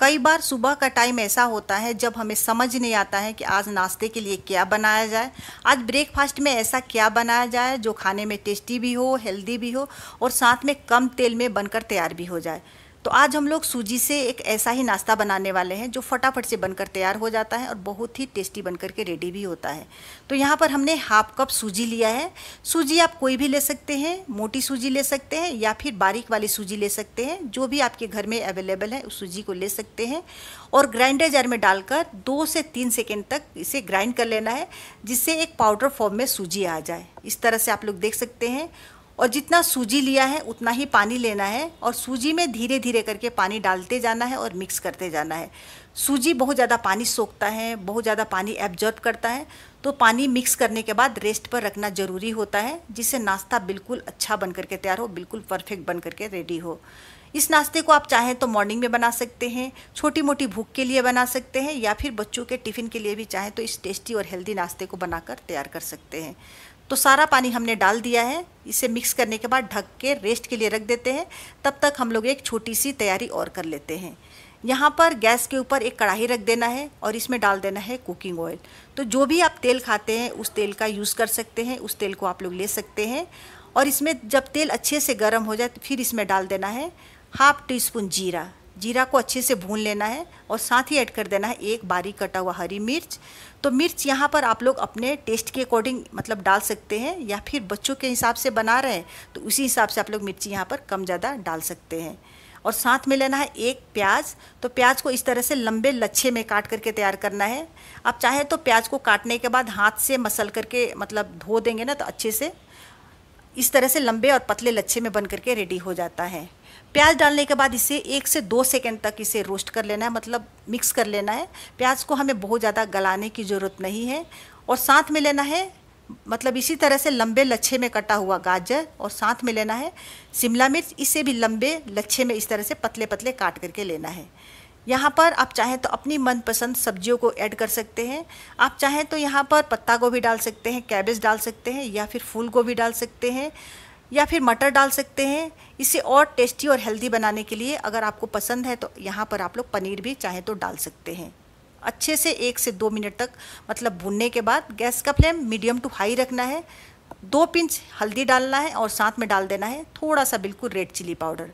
कई बार सुबह का टाइम ऐसा होता है जब हमें समझ नहीं आता है कि आज नाश्ते के लिए क्या बनाया जाए आज ब्रेकफास्ट में ऐसा क्या बनाया जाए जो खाने में टेस्टी भी हो हेल्दी भी हो और साथ में कम तेल में बनकर तैयार भी हो जाए तो आज हम लोग सूजी से एक ऐसा ही नाश्ता बनाने वाले हैं जो फटाफट से बनकर तैयार हो जाता है और बहुत ही टेस्टी बनकर के रेडी भी होता है तो यहाँ पर हमने हाफ कप सूजी लिया है सूजी आप कोई भी ले सकते हैं मोटी सूजी ले सकते हैं या फिर बारीक वाली सूजी ले सकते हैं जो भी आपके घर में अवेलेबल है उस सूजी को ले सकते हैं और ग्राइंडर जार में डालकर दो से तीन सेकेंड तक इसे ग्राइंड कर लेना है जिससे एक पाउडर फॉर्म में सूजी आ जाए इस तरह से आप लोग देख सकते हैं और जितना सूजी लिया है उतना ही पानी लेना है और सूजी में धीरे धीरे करके पानी डालते जाना है और मिक्स करते जाना है सूजी बहुत ज़्यादा पानी सोखता है बहुत ज़्यादा पानी एब्जॉर्ब करता है तो पानी मिक्स करने के बाद रेस्ट पर रखना ज़रूरी होता है जिससे नाश्ता बिल्कुल अच्छा बन करके तैयार हो बिल्कुल परफेक्ट बन करके रेडी हो इस नाश्ते को आप चाहें तो मॉर्निंग में बना सकते हैं छोटी मोटी भूख के लिए बना सकते हैं या फिर बच्चों के टिफ़िन के लिए भी चाहें तो इस टेस्टी और हेल्दी नाश्ते को बनाकर तैयार कर सकते हैं तो सारा पानी हमने डाल दिया है इसे मिक्स करने के बाद ढक के रेस्ट के लिए रख देते हैं तब तक हम लोग एक छोटी सी तैयारी और कर लेते हैं यहाँ पर गैस के ऊपर एक कढ़ाई रख देना है और इसमें डाल देना है कुकिंग ऑयल तो जो भी आप तेल खाते हैं उस तेल का यूज़ कर सकते हैं उस तेल को आप लोग ले सकते हैं और इसमें जब तेल अच्छे से गर्म हो जाए तो फिर इसमें डाल देना है हाफ टी स्पून जीरा जीरा को अच्छे से भून लेना है और साथ ही ऐड कर देना है एक बारीक कटा हुआ हरी मिर्च तो मिर्च यहाँ पर आप लोग अपने टेस्ट के अकॉर्डिंग मतलब डाल सकते हैं या फिर बच्चों के हिसाब से बना रहे हैं तो उसी हिसाब से आप लोग मिर्ची यहाँ पर कम ज़्यादा डाल सकते हैं और साथ में लेना है एक प्याज तो प्याज को इस तरह से लंबे लच्छे में काट करके तैयार करना है आप चाहें तो प्याज को काटने के बाद हाथ से मसल करके मतलब धो देंगे ना तो अच्छे से इस तरह से लंबे और पतले लच्छे में बन करके रेडी हो जाता है प्याज डालने के बाद इसे एक से दो सेकेंड तक इसे रोस्ट कर लेना है मतलब मिक्स कर लेना है प्याज को हमें बहुत ज़्यादा गलाने की ज़रूरत नहीं है और साथ में लेना है मतलब इसी तरह से लंबे लच्छे में कटा हुआ गाजर और साथ में लेना है शिमला मिर्च इसे भी लंबे लच्छे में इस तरह से पतले पतले काट करके लेना है यहाँ पर आप चाहें तो अपनी मनपसंद सब्जियों को ऐड कर सकते हैं आप चाहें तो यहाँ पर पत्ता गोभी डाल सकते हैं कैबेज डाल सकते हैं या फिर फूल गोभी डाल सकते हैं या फिर मटर डाल सकते हैं इसे और टेस्टी और हेल्दी बनाने के लिए अगर आपको पसंद है तो यहाँ पर आप लोग पनीर भी चाहें तो डाल सकते हैं अच्छे से एक से दो मिनट तक मतलब भूनने के बाद गैस का फ्लेम मीडियम टू हाई रखना है दो पिंच हल्दी डालना है और साथ में डाल देना है थोड़ा सा बिल्कुल रेड चिली पाउडर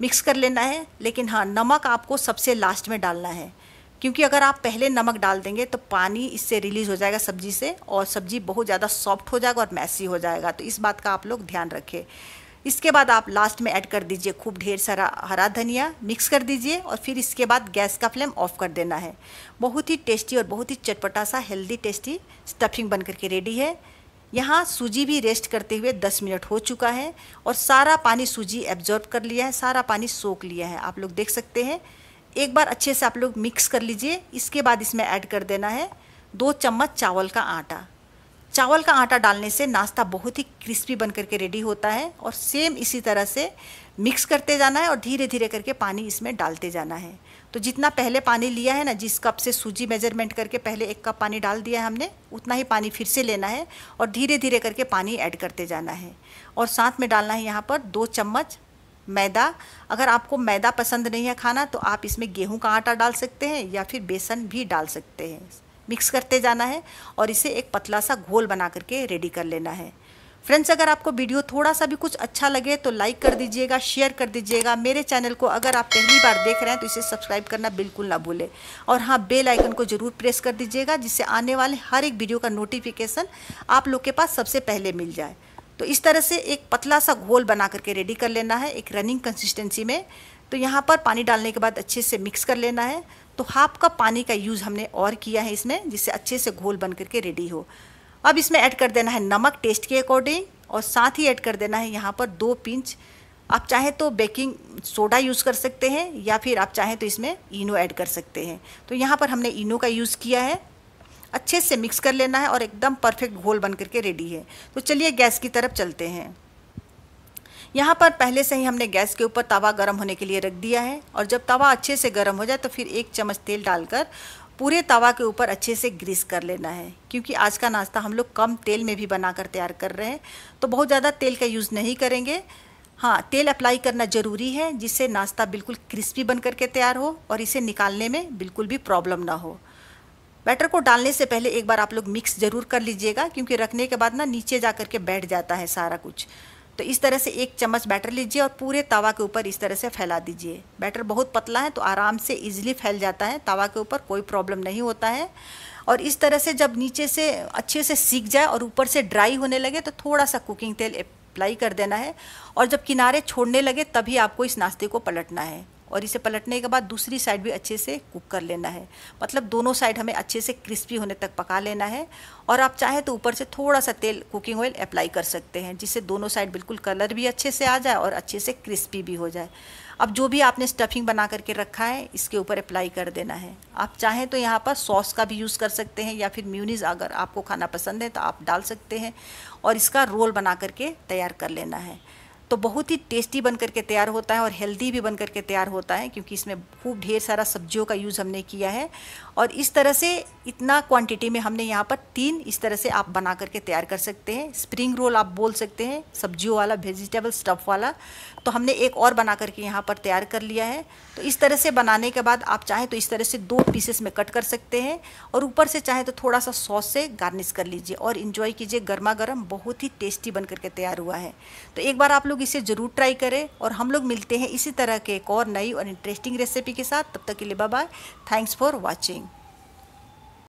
मिक्स कर लेना है लेकिन हाँ नमक आपको सबसे लास्ट में डालना है क्योंकि अगर आप पहले नमक डाल देंगे तो पानी इससे रिलीज़ हो जाएगा सब्जी से और सब्जी बहुत ज़्यादा सॉफ्ट हो जाएगा और मैसी हो जाएगा तो इस बात का आप लोग ध्यान रखें इसके बाद आप लास्ट में ऐड कर दीजिए खूब ढेर सारा हरा धनिया मिक्स कर दीजिए और फिर इसके बाद गैस का फ्लेम ऑफ कर देना है बहुत ही टेस्टी और बहुत ही चटपटा सा हेल्दी टेस्टी स्टफिंग बन करके रेडी है यहाँ सूजी भी रेस्ट करते हुए 10 मिनट हो चुका है और सारा पानी सूजी एब्जॉर्ब कर लिया है सारा पानी सोख लिया है आप लोग देख सकते हैं एक बार अच्छे से आप लोग मिक्स कर लीजिए इसके बाद इसमें ऐड कर देना है दो चम्मच चावल का आटा चावल का आटा डालने से नाश्ता बहुत ही क्रिस्पी बन करके रेडी होता है और सेम इसी तरह से मिक्स करते जाना है और धीरे धीरे करके पानी इसमें डालते जाना है तो जितना पहले पानी लिया है ना जिस कप से सूजी मेजरमेंट करके पहले एक कप पानी डाल दिया है हमने उतना ही पानी फिर से लेना है और धीरे धीरे करके पानी ऐड करते जाना है और साथ में डालना है यहाँ पर दो चम्मच मैदा अगर आपको मैदा पसंद नहीं है खाना तो आप इसमें गेहूं का आटा डाल सकते हैं या फिर बेसन भी डाल सकते हैं मिक्स करते जाना है और इसे एक पतला सा घोल बना करके रेडी कर लेना है फ्रेंड्स अगर आपको वीडियो थोड़ा सा भी कुछ अच्छा लगे तो लाइक कर दीजिएगा शेयर कर दीजिएगा मेरे चैनल को अगर आप पहली बार देख रहे हैं तो इसे सब्सक्राइब करना बिल्कुल ना भूलें और हाँ बेल आइकन को ज़रूर प्रेस कर दीजिएगा जिससे आने वाले हर एक वीडियो का नोटिफिकेशन आप लोग के पास सबसे पहले मिल जाए तो इस तरह से एक पतला सा घोल बना करके रेडी कर लेना है एक रनिंग कंसिस्टेंसी में तो यहाँ पर पानी डालने के बाद अच्छे से मिक्स कर लेना है तो हाफ कप पानी का यूज़ हमने और किया है इसमें जिससे अच्छे से घोल बन करके रेडी हो अब इसमें ऐड कर देना है नमक टेस्ट के अकॉर्डिंग और साथ ही ऐड कर देना है यहाँ पर दो पिंच आप चाहें तो बेकिंग सोडा यूज़ कर सकते हैं या फिर आप चाहें तो इसमें इनो ऐड कर सकते हैं तो यहाँ पर हमने इनो का यूज़ किया है अच्छे से मिक्स कर लेना है और एकदम परफेक्ट घोल बन करके रेडी है तो चलिए गैस की तरफ चलते हैं यहाँ पर पहले से ही हमने गैस के ऊपर तवा गर्म होने के लिए रख दिया है और जब तवा अच्छे से गर्म हो जाए तो फिर एक चम्मच तेल डालकर पूरे तवा के ऊपर अच्छे से ग्रीस कर लेना है क्योंकि आज का नाश्ता हम लोग कम तेल में भी बनाकर तैयार कर रहे हैं तो बहुत ज़्यादा तेल का यूज़ नहीं करेंगे हाँ तेल अप्लाई करना ज़रूरी है जिससे नाश्ता बिल्कुल क्रिस्पी बन करके तैयार हो और इसे निकालने में बिल्कुल भी प्रॉब्लम ना हो बैटर को डालने से पहले एक बार आप लोग मिक्स ज़रूर कर लीजिएगा क्योंकि रखने के बाद ना नीचे जा करके बैठ जाता है सारा कुछ तो इस तरह से एक चम्मच बैटर लीजिए और पूरे तवा के ऊपर इस तरह से फैला दीजिए बैटर बहुत पतला है तो आराम से इजीली फैल जाता है तवा के ऊपर कोई प्रॉब्लम नहीं होता है और इस तरह से जब नीचे से अच्छे से सीख जाए और ऊपर से ड्राई होने लगे तो थोड़ा सा कुकिंग तेल अप्लाई कर देना है और जब किनारे छोड़ने लगे तभी आपको इस नाश्ते को पलटना है और इसे पलटने के बाद दूसरी साइड भी अच्छे से कुक कर लेना है मतलब दोनों साइड हमें अच्छे से क्रिस्पी होने तक पका लेना है और आप चाहें तो ऊपर से थोड़ा सा तेल कुकिंग ऑयल अप्लाई कर सकते हैं जिससे दोनों साइड बिल्कुल कलर भी अच्छे से आ जाए और अच्छे से क्रिस्पी भी हो जाए अब जो भी आपने स्टफिंग बना करके रखा है इसके ऊपर अप्लाई कर देना है आप चाहें तो यहाँ पर सॉस का भी यूज़ कर सकते हैं या फिर म्यूनिज अगर आपको खाना पसंद है तो आप डाल सकते हैं और इसका रोल बना करके तैयार कर लेना है तो बहुत ही टेस्टी बन करके तैयार होता है और हेल्दी भी बन करके तैयार होता है क्योंकि इसमें खूब ढेर सारा सब्जियों का यूज़ हमने किया है और इस तरह से इतना क्वांटिटी में हमने यहाँ पर तीन इस तरह से आप बना करके तैयार कर सकते हैं स्प्रिंग रोल आप बोल सकते हैं सब्जियों वाला वेजिटेबल स्टफ़ वाला तो हमने एक और बना करके यहाँ पर तैयार कर लिया है तो इस तरह से बनाने के बाद आप चाहें तो इस तरह से दो पीसेस में कट कर सकते हैं और ऊपर से चाहें तो थोड़ा सा सॉस से गार्निश कर लीजिए और इन्जॉय कीजिए गर्मा गर्म बहुत ही टेस्टी बन करके तैयार हुआ है तो एक बार आप लोग लोग इसे ज़रूर ट्राई करें और हम लोग मिलते हैं इसी तरह के एक और नई और इंटरेस्टिंग रेसिपी के साथ तब तक के लिए बाय थैंक्स फॉर वॉचिंग